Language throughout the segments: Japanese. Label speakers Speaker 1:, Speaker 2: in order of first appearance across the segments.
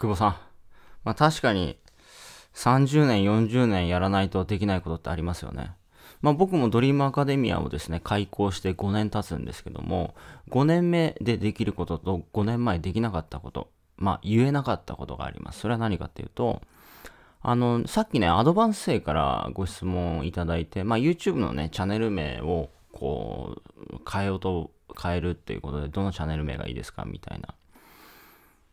Speaker 1: 久保さん。まあ確かに、30年、40年やらないとできないことってありますよね。まあ僕もドリームアカデミアをですね、開校して5年経つんですけども、5年目でできることと5年前できなかったこと、まあ言えなかったことがあります。それは何かっていうと、あの、さっきね、アドバンス生からご質問いただいて、まあ YouTube のね、チャンネル名をこう、変えようと、変えるっていうことで、どのチャンネル名がいいですかみたいな。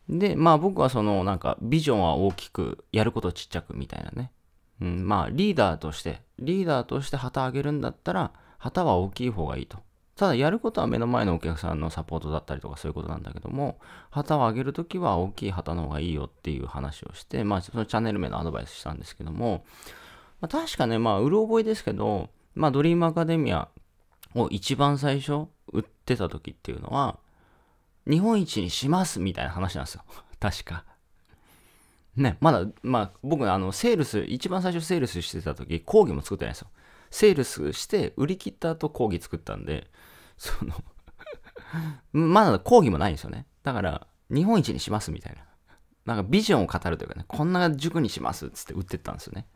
Speaker 1: で、まあ僕はそのなんかビジョンは大きく、やることちっちゃくみたいなね。うん、まあリーダーとして、リーダーとして旗あげるんだったら、旗は大きい方がいいと。ただやることは目の前のお客さんのサポートだったりとかそういうことなんだけども、旗を上げるときは大きい旗の方がいいよっていう話をして、まあそのチャンネル名のアドバイスしたんですけども、まあ、確かね、まあうる覚えですけど、まあドリームアカデミアを一番最初売ってた時っていうのは、日本一にしますみたいな話なんですよ。確か。ね、まだ、まあ、僕、あの、セールス、一番最初セールスしてた時、講義も作ってないんですよ。セールスして、売り切った後、講義作ったんで、その まだ講義もないんですよね。だから、日本一にしますみたいな。なんかビジョンを語るというかね、こんな塾にしますっつって売ってったんですよね。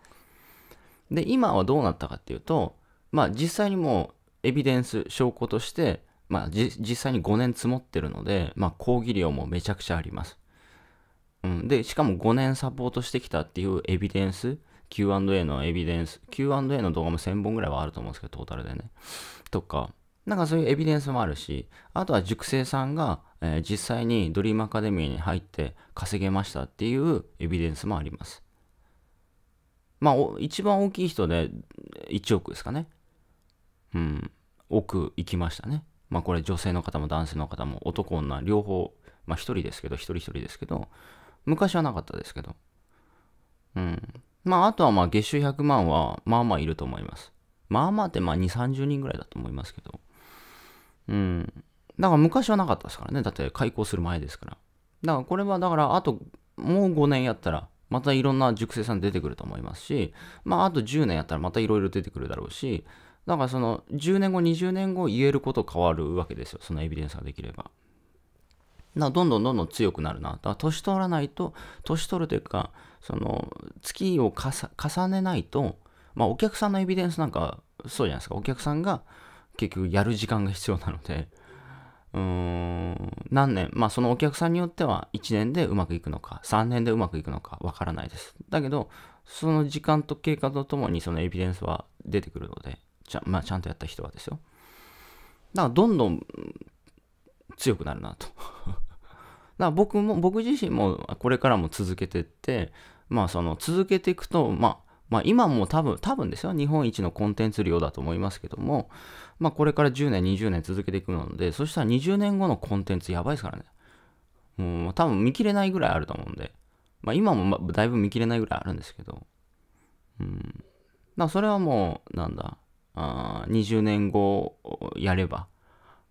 Speaker 1: で、今はどうなったかっていうと、まあ実際にもうエビデンス、証拠として、まあ、実際に5年積もってるので、まあ、講義量もめちゃくちゃあります。うん、で、しかも5年サポートしてきたっていうエビデンス、Q&A のエビデンス、Q&A の動画も1000本ぐらいはあると思うんですけど、トータルでね。とか、なんかそういうエビデンスもあるし、あとは塾生さんが、えー、実際にドリームアカデミーに入って稼げましたっていうエビデンスもあります。まあ、一番大きい人で1億ですかね。うん、億いきましたね。まあこれ女性の方も男性の方も男女両方、まあ一人ですけど、一人一人ですけど、昔はなかったですけど。うん。まああとはまあ月収100万はまあまあいると思います。まあまあってまあ2、30人ぐらいだと思いますけど。うん。だから昔はなかったですからね。だって開校する前ですから。だからこれはだからあともう5年やったらまたいろんな熟成さん出てくると思いますし、まああと10年やったらまたいろいろ出てくるだろうし、だからその10年後20年後言えること変わるわけですよそのエビデンスができれば。どんどんどんどん強くなるな。だから年取らないと年取るというかその月を重ねないと、まあ、お客さんのエビデンスなんかそうじゃないですかお客さんが結局やる時間が必要なので。うーん何年まあそのお客さんによっては1年でうまくいくのか3年でうまくいくのかわからないですだけどその時間と経過とともにそのエビデンスは出てくるのでちゃ,、まあ、ちゃんとやった人はですよ。だからどんどん強くなるなと。だから僕も、僕自身もこれからも続けてって、まあその続けていくと、まあ、まあ、今も多分、多分ですよ。日本一のコンテンツ量だと思いますけども、まあこれから10年、20年続けていくので、そしたら20年後のコンテンツやばいですからね。もう多分見切れないぐらいあると思うんで、まあ今もだいぶ見切れないぐらいあるんですけど、うん。あそれはもう、なんだ、あ20年後やれば、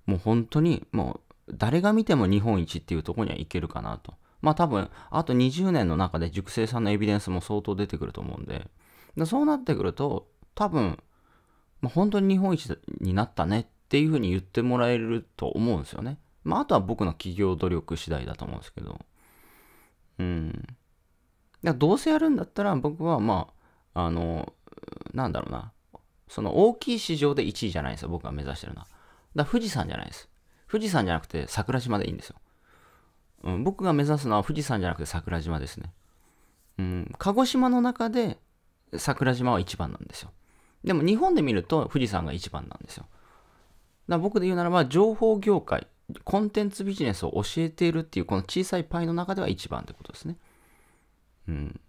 Speaker 1: もう本当にもう誰が見ても日本一っていうとこにはいけるかなと。まあ多分、あと20年の中で熟成さんのエビデンスも相当出てくると思うんで、でそうなってくると、多分、もう本当に日本一になったねっていうふうに言ってもらえると思うんですよね。まああとは僕の企業努力次第だと思うんですけど。うん。どうせやるんだったら僕はまあ、あの、なんだろうな。その大きい市場で1位じゃないんですよ、僕が目指してるのは。だから富士山じゃないです。富士山じゃなくて桜島でいいんですよ。うん、僕が目指すのは富士山じゃなくて桜島ですね。うん、鹿児島の中で桜島は一番なんですよ。でも日本で見ると富士山が一番なんですよ。だから僕で言うならば、情報業界、コンテンツビジネスを教えているっていうこの小さいパイの中では一番ってことですね。うん。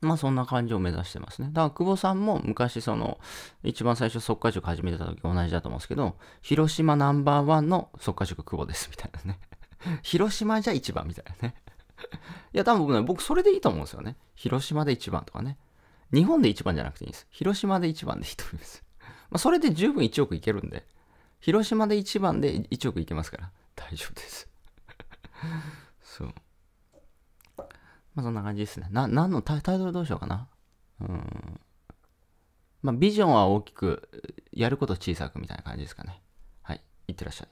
Speaker 1: まあそんな感じを目指してますね。だから久保さんも昔その一番最初即価塾始めてた時同じだと思うんですけど、広島ナンバーワンの即価塾久保ですみたいなね。広島じゃ一番みたいなね。いや多分、ね、僕それでいいと思うんですよね。広島で一番とかね。日本で一番じゃなくていいんです。広島で一番でいいと思います。まあそれで十分1億いけるんで、広島で一番で1億いけますから大丈夫です。そう。まあそんな感じですね。な、何のタイトルどうしようかな。うん。まあビジョンは大きく、やること小さくみたいな感じですかね。はい。いってらっしゃい。